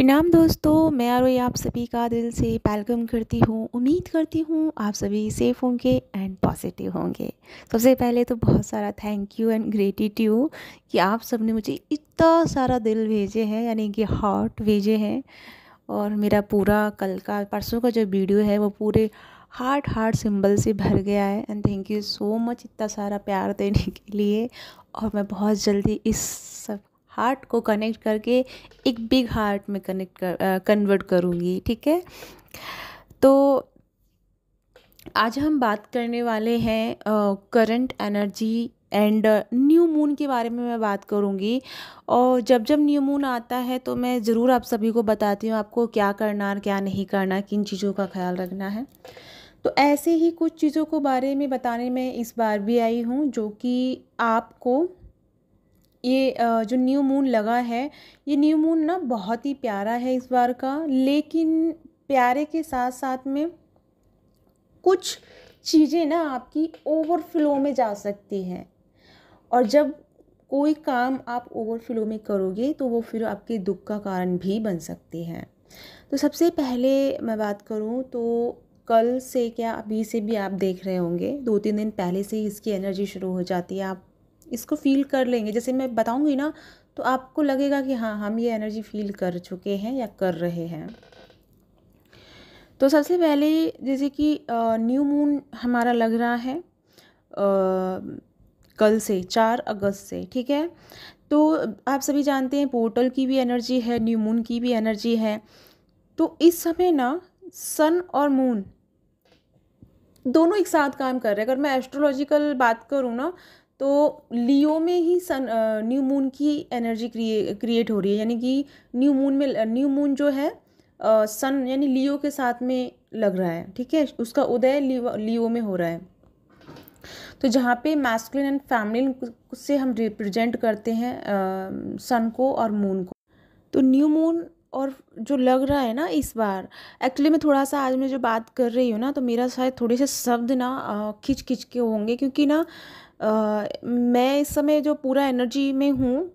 प्रणाम दोस्तों मैं आरोही आप सभी का दिल से वेलकम करती हूँ उम्मीद करती हूँ आप सभी सेफ़ होंगे एंड पॉजिटिव होंगे सबसे पहले तो बहुत सारा थैंक यू एंड ग्रेटिट्यू कि आप सब ने मुझे इतना सारा दिल भेजे हैं यानी कि हार्ट भेजे हैं और मेरा पूरा कल का परसों का जो वीडियो है वो पूरे हार्ट हार्ट सिंबल से भर गया है and thank you so much इतना सारा प्यार देने के लिए और मैं बहुत जल्दी इस सब हार्ट को कनेक्ट करके एक बिग हार्ट में कनेक्ट कर कन्वर्ट करूँगी ठीक है तो आज हम बात करने वाले हैं current energy and new moon के बारे में मैं बात करूँगी और जब जब न्यू मून आता है तो मैं ज़रूर आप सभी को बताती हूँ आपको क्या करना और क्या नहीं करना किन चीज़ों का ख्याल रखना है तो ऐसे ही कुछ चीज़ों को बारे में बताने में इस बार भी आई हूँ जो कि आपको ये जो न्यू मून लगा है ये न्यू मून ना बहुत ही प्यारा है इस बार का लेकिन प्यारे के साथ साथ में कुछ चीज़ें ना आपकी ओवरफ्लो में जा सकती हैं और जब कोई काम आप ओवरफ्लो में करोगे तो वो फिर आपके दुख का कारण भी बन सकती है तो सबसे पहले मैं बात करूँ तो कल से क्या अभी से भी आप देख रहे होंगे दो तीन दिन पहले से ही इसकी एनर्जी शुरू हो जाती है आप इसको फील कर लेंगे जैसे मैं बताऊंगी ना तो आपको लगेगा कि हाँ हम ये एनर्जी फील कर चुके हैं या कर रहे हैं तो सबसे पहले जैसे कि न्यू मून हमारा लग रहा है आ, कल से चार अगस्त से ठीक है तो आप सभी जानते हैं पोर्टल की भी एनर्जी है न्यू मून की भी एनर्जी है तो इस समय ना सन और मून दोनों एक साथ काम कर रहे हैं अगर मैं एस्ट्रोलॉजिकल बात करूँ ना तो लियो में ही सन न्यू मून की एनर्जी क्रिए क्रिएट हो रही है यानी कि न्यू मून में न्यू मून जो है सन यानी लियो के साथ में लग रहा है ठीक है उसका उदय लियो में हो रहा है तो जहाँ पे मैस्कुलिन एंड फैमिलिन से हम रिप्रेजेंट करते हैं सन को और मून को तो न्यू मून और जो लग रहा है ना इस बार एक्चुअली मैं थोड़ा सा आज मैं जो बात कर रही हूँ ना तो मेरा शायद थोड़े से शब्द ना खिंच खिंच के होंगे क्योंकि ना मैं इस समय जो पूरा एनर्जी में हूँ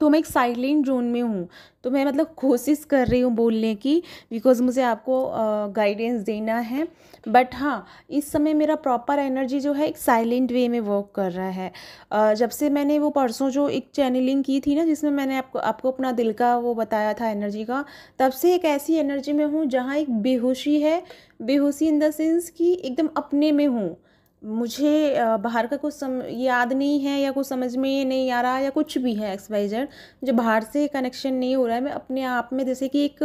तो मैं एक साइलेंट जोन में हूँ तो मैं मतलब कोशिश कर रही हूँ बोलने की बिकॉज मुझे आपको गाइडेंस uh, देना है बट हाँ इस समय मेरा प्रॉपर एनर्जी जो है एक साइलेंट वे में वर्क कर रहा है uh, जब से मैंने वो परसों जो एक चैनलिंग की थी ना जिसमें मैंने आपको आपको अपना दिल का वो बताया था एनर्जी का तब से एक ऐसी एनर्जी में हूँ जहाँ एक बेहोशी है बेहोशी इन द सेंस कि एकदम अपने में हूँ मुझे बाहर का कुछ सम याद नहीं है या कुछ समझ में नहीं आ रहा या कुछ भी है एक्स वाई जेड मुझे बाहर से कनेक्शन नहीं हो रहा है मैं अपने आप में जैसे कि एक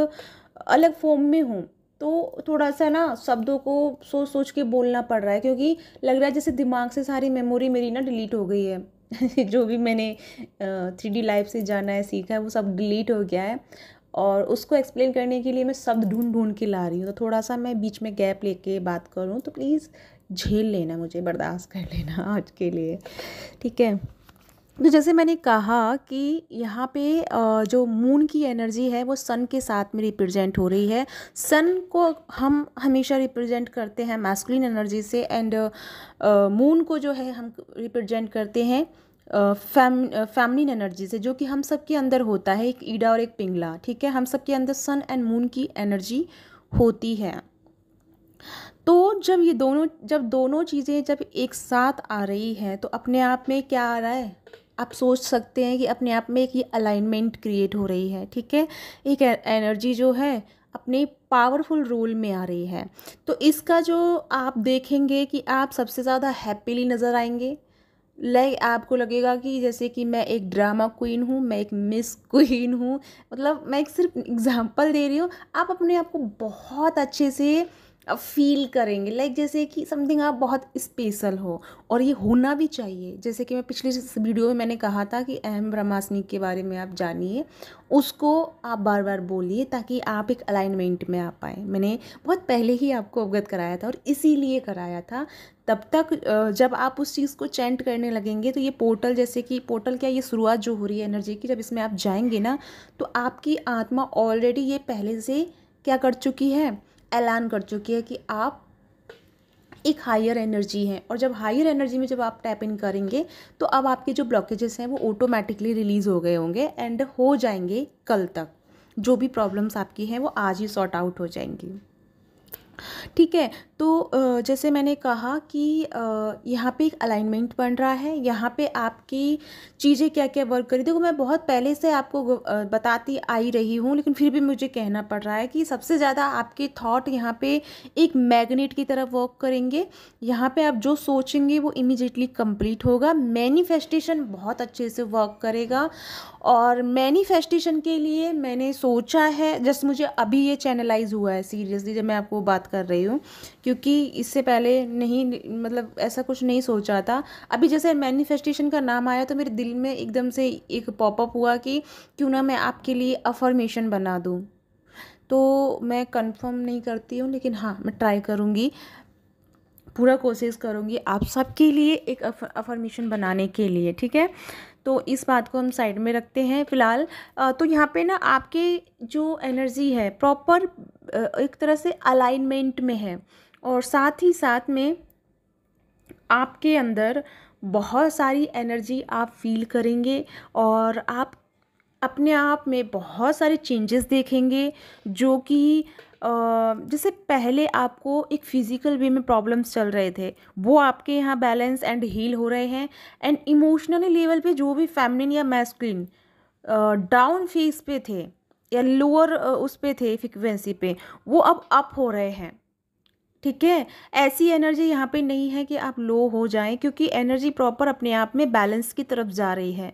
अलग फॉर्म में हूँ तो थोड़ा सा ना शब्दों को सोच सोच के बोलना पड़ रहा है क्योंकि लग रहा है जैसे दिमाग से सारी मेमोरी मेरी ना डिलीट हो गई है जो भी मैंने थ्री डी लाइफ से जाना है सीखा है वो सब डिलीट हो गया है और उसको एक्सप्लेन करने के लिए मैं शब्द ढूंढ ढूंढ के ला रही हूँ तो थोड़ा सा मैं बीच में गैप लेके बात करूँ तो प्लीज़ झेल लेना मुझे बर्दाश्त कर लेना आज के लिए ठीक है तो जैसे मैंने कहा कि यहाँ पे जो मून की एनर्जी है वो सन के साथ में रिप्रेजेंट हो रही है सन को हम हमेशा रिप्रेजेंट करते हैं मैस्कुलिन एनर्जी से एंड मून को जो है हम रिप्रेजेंट करते हैं फैम फैमिलिन एनर्जी से जो कि हम सब के अंदर होता है एक ईडा और एक पिंगला ठीक है हम सब के अंदर सन एंड मून की एनर्जी होती है तो जब ये दोनों जब दोनों चीज़ें जब एक साथ आ रही हैं तो अपने आप में क्या आ रहा है आप सोच सकते हैं कि अपने आप में एक ये अलाइनमेंट क्रिएट हो रही है ठीक है एक एनर्जी जो है अपने पावरफुल रोल में आ रही है तो इसका जो आप देखेंगे कि आप सबसे ज़्यादा हैप्पीली नज़र आएंगे लाइक आपको लगेगा कि जैसे कि मैं एक ड्रामा क्वीन हूँ मैं एक मिस क्वीन हूँ मतलब मैं एक सिर्फ एग्ज़ाम्पल दे रही हूँ आप अपने आप को बहुत अच्छे से फील करेंगे लाइक like जैसे कि समथिंग आप बहुत स्पेशल हो और ये होना भी चाहिए जैसे कि मैं पिछले वीडियो में मैंने कहा था कि अहम ब्रह्मास्मि के बारे में आप जानिए उसको आप बार बार बोलिए ताकि आप एक अलाइनमेंट में आ पाएँ मैंने बहुत पहले ही आपको अवगत कराया था और इसीलिए कराया था तब तक जब आप उस चीज़ को चैंट करने लगेंगे तो ये पोर्टल जैसे कि पोर्टल क्या ये शुरुआत जो हो रही है एनर्जी की जब इसमें आप जाएंगे ना तो आपकी आत्मा ऑलरेडी ये पहले से क्या कर चुकी है ऐलान कर चुकी है कि आप एक हायर एनर्जी है और जब हायर एनर्जी में जब आप टैप इन करेंगे तो अब आपके जो ब्लॉकेजेस हैं वो ऑटोमेटिकली रिलीज़ हो गए होंगे एंड हो जाएंगे कल तक जो भी प्रॉब्लम्स आपकी हैं वो आज ही सॉर्ट आउट हो जाएंगी ठीक है तो जैसे मैंने कहा कि यहाँ पे एक अलाइनमेंट बन रहा है यहाँ पे आपकी चीज़ें क्या क्या वर्क करी देखो मैं बहुत पहले से आपको बताती आई रही हूँ लेकिन फिर भी मुझे कहना पड़ रहा है कि सबसे ज़्यादा आपके थॉट यहाँ पे एक मैग्नेट की तरफ वर्क करेंगे यहाँ पे आप जो सोचेंगे वो इमिजिएटली कंप्लीट होगा मैनीफेस्टेशन बहुत अच्छे से वर्क करेगा और मैनीफेस्टेशन के लिए मैंने सोचा है जस्ट मुझे अभी ये चैनलाइज हुआ है सीरियसली जब मैं आपको बात बात कर रही हूँ क्योंकि इससे पहले नहीं मतलब ऐसा कुछ नहीं सोचा था अभी जैसे मैनिफेस्टेशन का नाम आया तो मेरे दिल में एकदम से एक पॉपअप हुआ कि क्यों ना मैं आपके लिए अफर्मेशन बना दूँ तो मैं कंफर्म नहीं करती हूँ लेकिन हाँ मैं ट्राई करूँगी पूरा कोशिश करूँगी आप सबके लिए एक अफर्मेशन बनाने के लिए ठीक है तो इस बात को हम साइड में रखते हैं फ़िलहाल तो यहाँ पे ना आपके जो एनर्जी है प्रॉपर एक तरह से अलाइनमेंट में है और साथ ही साथ में आपके अंदर बहुत सारी एनर्जी आप फील करेंगे और आप अपने आप में बहुत सारे चेंजेस देखेंगे जो कि जैसे पहले आपको एक फ़िज़िकल वे में प्रॉब्लम्स चल रहे थे वो आपके यहाँ बैलेंस एंड हील हो रहे हैं एंड इमोशनली लेवल पे जो भी फैमिलिन या मैस्किन डाउन फेस पे थे या लोअर उस पे थे फ्रिक्वेंसी पे वो अब अप हो रहे हैं ठीक है ऐसी एनर्जी यहाँ पे नहीं है कि आप लो हो जाएं क्योंकि एनर्जी प्रॉपर अपने आप में बैलेंस की तरफ जा रही है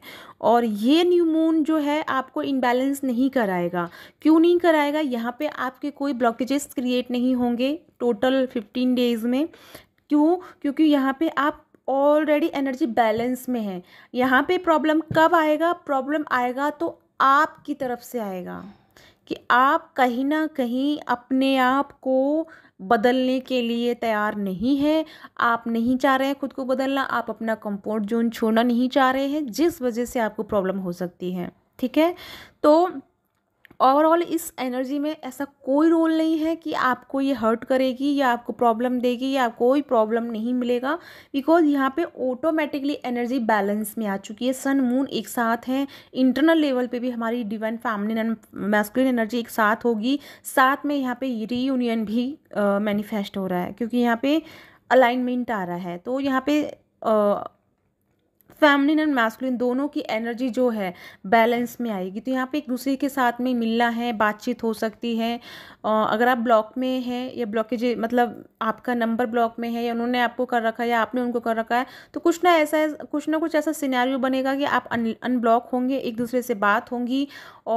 और ये न्यू मून जो है आपको इनबैलेंस नहीं कराएगा क्यों नहीं कराएगा यहाँ पे आपके कोई ब्लॉकेजेस क्रिएट नहीं होंगे टोटल फिफ्टीन डेज में क्यों क्योंकि यहाँ पे आप ऑलरेडी एनर्जी बैलेंस में है यहाँ पर प्रॉब्लम कब आएगा प्रॉब्लम आएगा तो आपकी तरफ से आएगा कि आप कहीं ना कहीं अपने आप को बदलने के लिए तैयार नहीं है आप नहीं चाह रहे हैं खुद को बदलना आप अपना कंफर्ट जोन छोड़ना नहीं चाह रहे हैं जिस वजह से आपको प्रॉब्लम हो सकती है ठीक है तो ओवरऑल इस एनर्जी में ऐसा कोई रोल नहीं है कि आपको ये हर्ट करेगी या आपको प्रॉब्लम देगी या कोई प्रॉब्लम नहीं मिलेगा बिकॉज यहाँ पे ऑटोमेटिकली एनर्जी बैलेंस में आ चुकी है सन मून एक साथ हैं इंटरनल लेवल पे भी हमारी divine family and masculine energy एक साथ होगी साथ में यहाँ पे रीयूनियन भी मैनिफेस्ट हो रहा है क्योंकि यहाँ पे अलाइनमेंट आ रहा है तो यहाँ पे uh, फैमिलिन एंड मैस्कुलिन दोनों की एनर्जी जो है बैलेंस में आएगी तो यहाँ पे एक दूसरे के साथ में मिलना है बातचीत हो सकती है अगर आप ब्लॉक में हैं या ब्लॉकेज मतलब आपका नंबर ब्लॉक में है या उन्होंने आपको कर रखा है या आपने उनको कर रखा है तो कुछ ना ऐसा कुछ ना कुछ ऐसा सिनेरियो बनेगा कि आप अनब्लॉक होंगे एक दूसरे से बात होंगी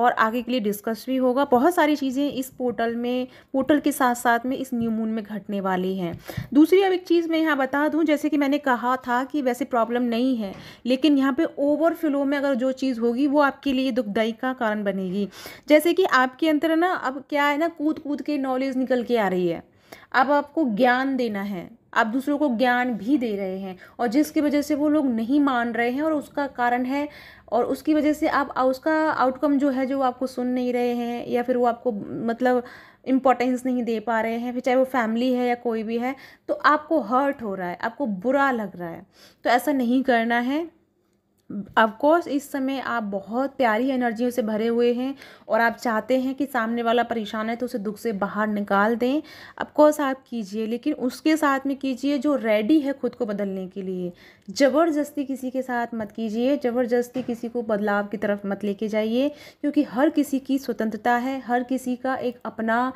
और आगे के लिए डिस्कस भी होगा बहुत सारी चीज़ें इस पोर्टल में पोर्टल के साथ साथ में इस न्यू मून में घटने वाली हैं दूसरी अब एक चीज़ मैं यहाँ बता दूँ जैसे कि मैंने कहा था कि वैसे प्रॉब्लम नहीं है लेकिन यहाँ पे ओवरफ्लो में अगर जो चीज़ होगी वो आपके लिए दुखदाई का कारण बनेगी जैसे कि आपके अंदर ना अब क्या है ना कूद कूद के नॉलेज निकल के आ रही है अब आपको ज्ञान देना है आप दूसरों को ज्ञान भी दे रहे हैं और जिसकी वजह से वो लोग नहीं मान रहे हैं और उसका कारण है और उसकी वजह से आप उसका आउटकम जो है जो आपको सुन नहीं रहे हैं या फिर वो आपको मतलब इम्पोर्टेंस नहीं दे पा रहे हैं फिर चाहे वो फैमिली है या कोई भी है तो आपको हर्ट हो रहा है आपको बुरा लग रहा है तो ऐसा नहीं करना है अफकोर्स इस समय आप बहुत प्यारी एनर्जियों से भरे हुए हैं और आप चाहते हैं कि सामने वाला परेशान है तो उसे दुख से बाहर निकाल दें अफकोर्स आप कीजिए लेकिन उसके साथ में कीजिए जो रेडी है खुद को बदलने के लिए ज़बरदस्ती किसी के साथ मत कीजिए ज़बरदस्ती किसी को बदलाव की तरफ मत लेके जाइए क्योंकि हर किसी की स्वतंत्रता है हर किसी का एक अपना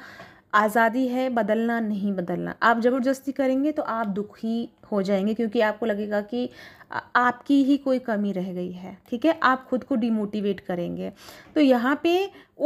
आज़ादी है बदलना नहीं बदलना आप ज़बरदस्ती करेंगे तो आप दुखी हो जाएंगे क्योंकि आपको लगेगा कि आपकी ही कोई कमी रह गई है ठीक है आप खुद को डिमोटिवेट करेंगे तो यहाँ पे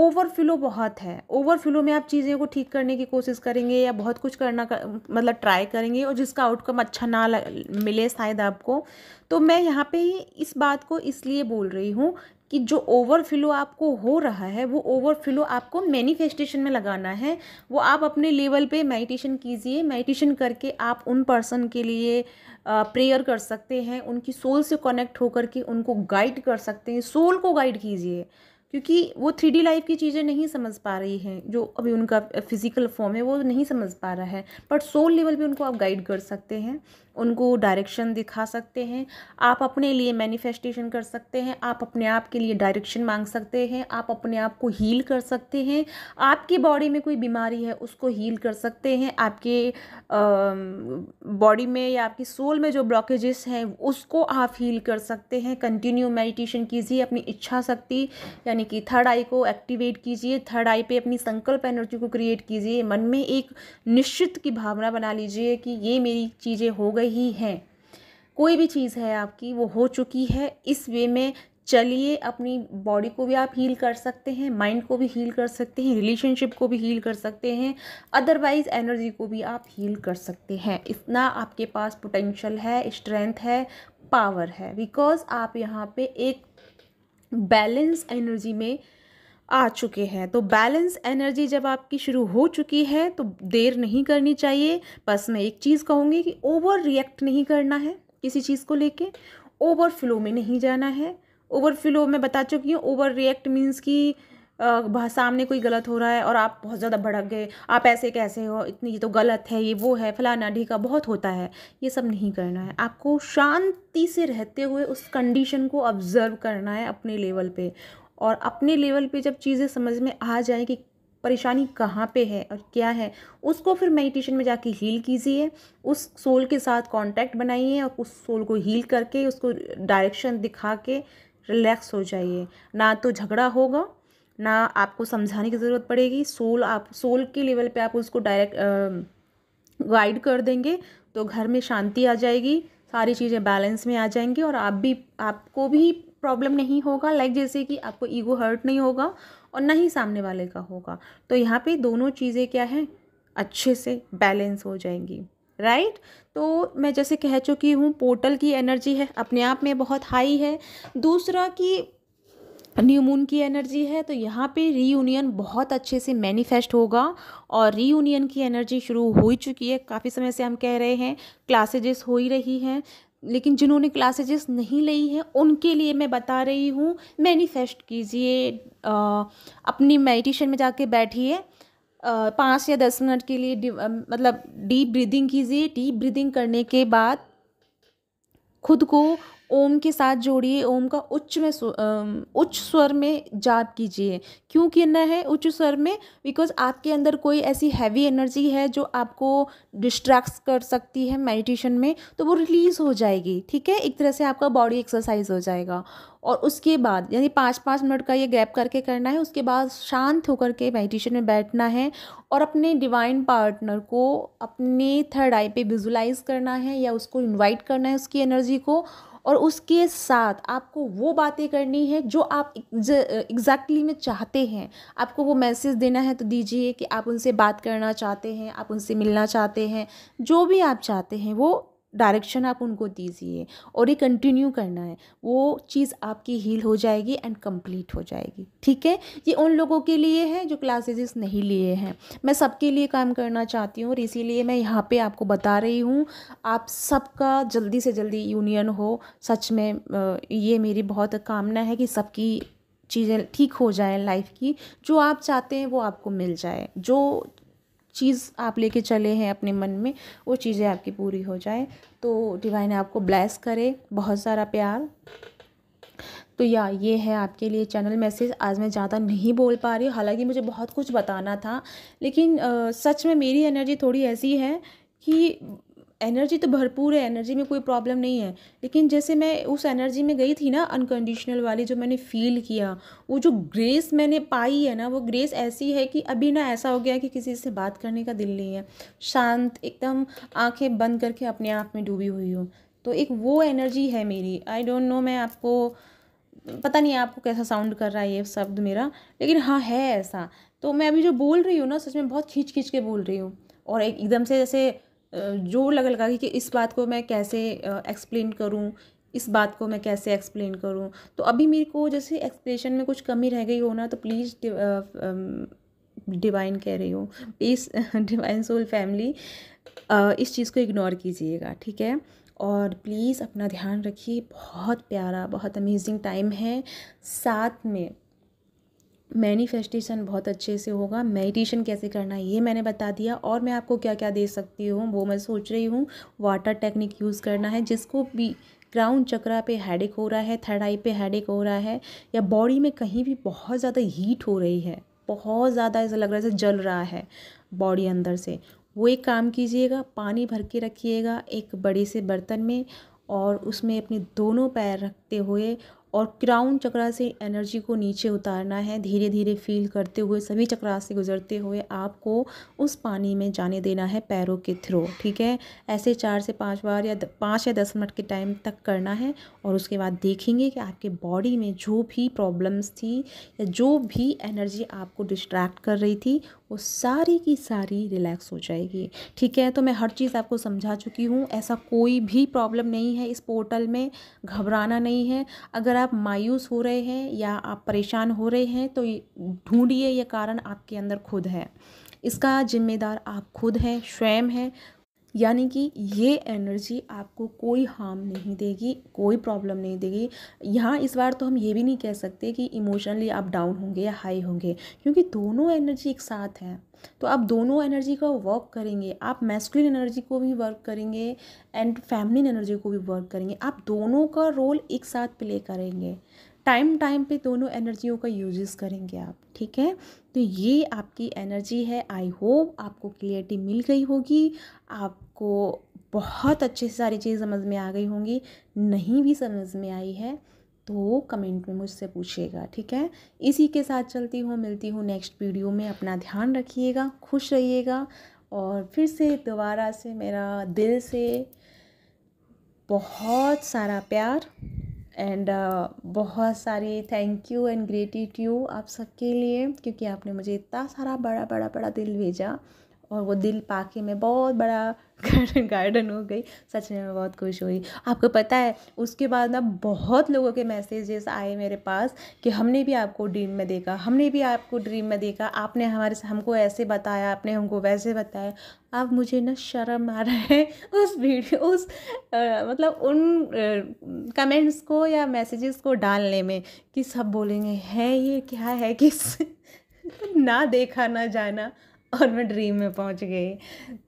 ओवरफ्लो बहुत है ओवरफ्लो में आप चीज़ें को ठीक करने की कोशिश करेंगे या बहुत कुछ करना कर, मतलब ट्राई करेंगे और जिसका आउटकम अच्छा ना मिले शायद आपको तो मैं यहाँ पे इस बात को इसलिए बोल रही हूँ कि जो ओवर फ्लो आपको हो रहा है वो ओवर फ्लो आपको मैनिफेस्टेशन में लगाना है वो आप अपने लेवल पे मेडिटेशन कीजिए मेडिटेशन करके आप उन पर्सन के लिए प्रेयर कर सकते हैं उनकी सोल से कनेक्ट होकर के उनको गाइड कर सकते हैं सोल को गाइड कीजिए क्योंकि वो थ्री डी लाइफ की चीज़ें नहीं समझ पा रही हैं जो अभी उनका फिजिकल फॉर्म है वो नहीं समझ पा रहा है बट सोल लेवल पे उनको आप गाइड कर सकते हैं उनको डायरेक्शन दिखा सकते हैं आप अपने लिए मैनिफेस्टेशन कर सकते हैं आप अपने आप के लिए डायरेक्शन मांग सकते हैं आप अपने आप को हील कर सकते हैं आपकी बॉडी में कोई बीमारी है उसको हील कर सकते हैं आपके बॉडी में या आपकी सोल में जो ब्लॉकेजेस हैं उसको आप हील कर सकते हैं कंटिन्यू मेडिटेशन कीजिए अपनी इच्छा शक्ति यानी कि थर्ड आई को एक्टिवेट कीजिए थर्ड आई पर अपनी संकल्प एनर्जी को क्रिएट कीजिए मन में एक निश्चित की भावना बना लीजिए कि ये मेरी चीज़ें हो गई गई हैं कोई भी चीज़ है आपकी वो हो चुकी है इस वे में चलिए अपनी बॉडी को भी आप हील कर सकते हैं माइंड को भी हील कर सकते हैं रिलेशनशिप को भी हील कर सकते हैं अदरवाइज एनर्जी को भी आप हील कर सकते हैं इतना आपके पास पोटेंशियल है स्ट्रेंथ है पावर है बिकॉज आप यहाँ पे एक बैलेंस एनर्जी में आ चुके हैं तो बैलेंस एनर्जी जब आपकी शुरू हो चुकी है तो देर नहीं करनी चाहिए बस मैं एक चीज़ कहूँगी कि ओवर रिएक्ट नहीं करना है किसी चीज़ को लेके ओवर फ्लो में नहीं जाना है ओवर फ्लो मैं बता चुकी हूँ ओवर रिएक्ट मीन्स कि सामने कोई गलत हो रहा है और आप बहुत ज़्यादा भड़क गए आप ऐसे कैसे हो इतनी ये तो गलत है ये वो है फलाना ढीका बहुत होता है ये सब नहीं करना है आपको शांति से रहते हुए उस कंडीशन को ऑब्ज़र्व करना है अपने लेवल पे और अपने लेवल पे जब चीज़ें समझ में आ जाएँ कि परेशानी कहाँ पे है और क्या है उसको फिर मेडिटेशन में जाके हील कीजिए उस सोल के साथ कांटेक्ट बनाइए और उस सोल को हील करके उसको डायरेक्शन दिखा के रिलैक्स हो जाइए ना तो झगड़ा होगा ना आपको समझाने की ज़रूरत पड़ेगी सोल आप सोल के लेवल पे आप उसको डायरेक्ट गाइड कर देंगे तो घर में शांति आ जाएगी सारी चीज़ें बैलेंस में आ जाएंगी और आप भी आपको भी प्रॉब्लम नहीं होगा लाइक जैसे कि आपको ईगो हर्ट नहीं होगा और ना ही सामने वाले का होगा तो यहाँ पे दोनों चीज़ें क्या है अच्छे से बैलेंस हो जाएंगी राइट right? तो मैं जैसे कह चुकी हूँ पोर्टल की एनर्जी है अपने आप में बहुत हाई है दूसरा कि न्यू मून की एनर्जी है तो यहाँ पे रीयूनियन बहुत अच्छे से मैनिफेस्ट होगा और रीयूनियन की एनर्जी शुरू हो ही चुकी है काफ़ी समय से हम कह रहे हैं क्लासेजेस हो ही रही हैं लेकिन जिन्होंने क्लासेजेस नहीं ली हैं उनके लिए मैं बता रही हूँ मैनिफेस्ट कीजिए अपनी मेडिटेशन में जाके बैठिए पाँच या दस मिनट के लिए मतलब डीप ब्रीदिंग कीजिए डीप ब्रीदिंग करने के बाद खुद को ओम के साथ जोड़िए ओम का उच्च में उच्च स्वर में जाप कीजिए क्यों करना है उच्च स्वर में बिकॉज आपके अंदर कोई ऐसी हैवी एनर्जी है जो आपको डिस्ट्रैक्ट कर सकती है मेडिटेशन में तो वो रिलीज़ हो जाएगी ठीक है एक तरह से आपका बॉडी एक्सरसाइज हो जाएगा और उसके बाद यानी पाँच पाँच मिनट का ये गैप करके करना है उसके बाद शांत होकर के मेडिटेशन में बैठना है और अपने डिवाइन पार्टनर को अपने थर्ड आई पे विजुलाइज करना है या उसको इनवाइट करना है उसकी एनर्जी को और उसके साथ आपको वो बातें करनी है जो आप एग्जैक्टली में चाहते हैं आपको वो मैसेज देना है तो दीजिए कि आप उनसे बात करना चाहते हैं आप उनसे मिलना चाहते हैं जो भी आप चाहते हैं वो डायरेक्शन आप उनको दीजिए और ये कंटिन्यू करना है वो चीज़ आपकी हील हो जाएगी एंड कंप्लीट हो जाएगी ठीक है ये उन लोगों के लिए है जो क्लासेज नहीं लिए हैं मैं सबके लिए काम करना चाहती हूँ और इसीलिए मैं यहाँ पे आपको बता रही हूँ आप सबका जल्दी से जल्दी यूनियन हो सच में ये मेरी बहुत कामना है कि सबकी चीज़ें ठीक हो जाएँ लाइफ की जो आप चाहते हैं वो आपको मिल जाए जो चीज़ आप लेके चले हैं अपने मन में वो चीज़ें आपकी पूरी हो जाए तो डिवाइन आपको ब्लेस करे बहुत सारा प्यार तो या ये है आपके लिए चैनल मैसेज आज मैं ज़्यादा नहीं बोल पा रही हालांकि मुझे बहुत कुछ बताना था लेकिन आ, सच में मेरी एनर्जी थोड़ी ऐसी है कि एनर्जी तो भरपूर है एनर्जी में कोई प्रॉब्लम नहीं है लेकिन जैसे मैं उस एनर्जी में गई थी ना अनकंडीशनल वाली जो मैंने फील किया वो जो ग्रेस मैंने पाई है ना वो ग्रेस ऐसी है कि अभी ना ऐसा हो गया कि किसी से बात करने का दिल नहीं है शांत एकदम आंखें बंद करके अपने आप में डूबी हुई हूँ तो एक वो एनर्जी है मेरी आई डोंट नो मैं आपको पता नहीं आपको कैसा साउंड कर रहा है ये शब्द मेरा लेकिन हाँ है ऐसा तो मैं अभी जो बोल रही हूँ ना सच में बहुत खींच खींच के बोल रही हूँ और एकदम से जैसे जोर लग लगा कि इस बात को मैं कैसे एक्सप्लेन करूँ इस बात को मैं कैसे एक्सप्लेन करूँ तो अभी मेरे को जैसे एक्सप्रेशन में कुछ कमी रह गई हो ना तो प्लीज़ डिवाइन कह रही हूँ प्लीज़ डिवाइन सोल फैमिली इस चीज़ को इग्नोर कीजिएगा ठीक है और प्लीज़ अपना ध्यान रखिए बहुत प्यारा बहुत अमेजिंग टाइम है साथ में मैनिफेस्टेशन बहुत अच्छे से होगा मेडिटेशन कैसे करना है ये मैंने बता दिया और मैं आपको क्या क्या दे सकती हूँ वो मैं सोच रही हूँ वाटर टेक्निक यूज़ करना है जिसको भी क्राउन चक्रा पे हेडेक हो रहा है थर्ड आई पे हेडेक हो रहा है या बॉडी में कहीं भी बहुत ज़्यादा हीट हो रही है बहुत ज़्यादा ऐसा लग रहा है जल रहा है बॉडी अंदर से वो एक काम कीजिएगा पानी भर के रखिएगा एक बड़े से बर्तन में और उसमें अपने दोनों पैर रखते हुए और क्राउन चक्रा से एनर्जी को नीचे उतारना है धीरे धीरे फील करते हुए सभी चक्रा से गुजरते हुए आपको उस पानी में जाने देना है पैरों के थ्रू ठीक है ऐसे चार से पाँच बार या पाँच या दस मिनट के टाइम तक करना है और उसके बाद देखेंगे कि आपके बॉडी में जो भी प्रॉब्लम्स थी या जो भी एनर्जी आपको डिस्ट्रैक्ट कर रही थी वो सारी की सारी रिलैक्स हो जाएगी ठीक है तो मैं हर चीज़ आपको समझा चुकी हूँ ऐसा कोई भी प्रॉब्लम नहीं है इस पोर्टल में घबराना नहीं है अगर आप मायूस हो रहे हैं या आप परेशान हो रहे हैं तो ढूंढिए ये कारण आपके अंदर खुद है इसका जिम्मेदार आप खुद हैं स्वयं हैं यानी कि ये एनर्जी आपको कोई हार्म नहीं देगी कोई प्रॉब्लम नहीं देगी यहाँ इस बार तो हम ये भी नहीं कह सकते कि इमोशनली आप डाउन होंगे या हाई होंगे क्योंकि दोनों एनर्जी एक साथ हैं तो आप दोनों एनर्जी का वर्क करेंगे आप मैस्कुलिन एनर्जी को भी वर्क करेंगे एंड फैमिलिन एनर्जी को भी वर्क करेंगे आप दोनों का रोल एक साथ प्ले करेंगे टाइम टाइम पे दोनों एनर्जियों का यूजेस करेंगे आप ठीक है तो ये आपकी एनर्जी है आई होप आपको क्लियरिटी मिल गई होगी आपको बहुत अच्छे से सारी चीज़ समझ में आ गई होंगी नहीं भी समझ में आई है तो कमेंट में मुझसे पूछिएगा ठीक है इसी के साथ चलती हूँ मिलती हूँ नेक्स्ट वीडियो में अपना ध्यान रखिएगा खुश रहिएगा और फिर से दोबारा से मेरा दिल से बहुत सारा प्यार एंड uh, बहुत सारी थैंक यू एंड ग्रेटिट्यू आप सबके लिए क्योंकि आपने मुझे इतना सारा बड़ा बड़ा बड़ा दिल भेजा और वो दिल पाके में बहुत बड़ा गार्डन गार्डन हो गई सच में मैं बहुत खुश हुई आपको पता है उसके बाद ना बहुत लोगों के मैसेजेस आए मेरे पास कि हमने भी आपको ड्रीम में देखा हमने भी आपको ड्रीम में देखा आपने हमारे हमको ऐसे बताया आपने हमको वैसे बताया अब मुझे ना शर्म आ रहा है उस वीडियो उस आ, मतलब उन आ, कमेंट्स को या मैसेजेस को डालने में कि सब बोलेंगे है ये क्या है किस ना देखा ना जाना और मैं ड्रीम में पहुंच गई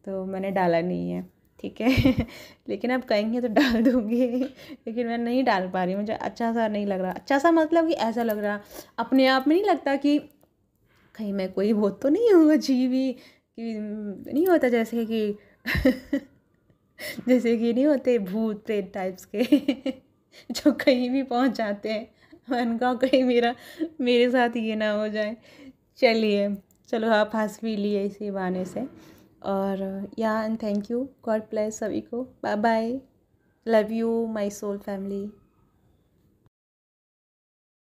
तो मैंने डाला नहीं है ठीक है लेकिन आप कहेंगे तो डाल दूँगी लेकिन मैं नहीं डाल पा रही मुझे अच्छा सा नहीं लग रहा अच्छा सा मतलब कि ऐसा लग रहा अपने आप में नहीं लगता कि कहीं मैं कोई वो तो नहीं हूँ अजीबी कि नहीं होता जैसे कि जैसे कि नहीं होते भूत प्रेत टाइप्स के जो कहीं भी पहुँच जाते हैं मन का कहीं मेरा मेरे साथ ये ना हो जाए चलिए चलो आप हंस भी लिए इसी बहाने से और या and thank you God bless सभी को bye bye love you my soul family